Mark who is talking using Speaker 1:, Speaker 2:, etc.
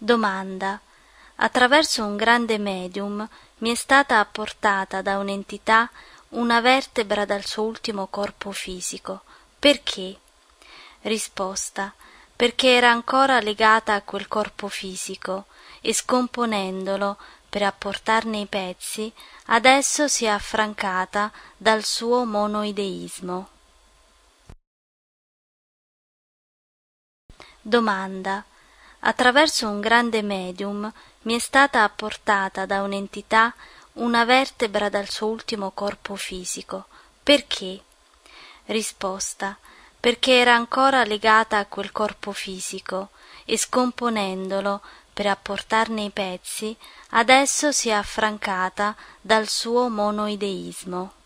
Speaker 1: Domanda.
Speaker 2: Attraverso un grande medium mi è stata apportata da un'entità una vertebra dal suo ultimo corpo fisico. Perché? Risposta. Perché era ancora legata a quel corpo fisico e scomponendolo per apportarne i pezzi, adesso si è affrancata dal suo monoideismo. Domanda. Attraverso un grande medium mi è stata apportata da un'entità una vertebra dal suo ultimo corpo fisico. Perché? Risposta. Perché era ancora legata a quel corpo fisico e scomponendolo per apportarne i pezzi, adesso si è affrancata dal suo
Speaker 1: monoideismo.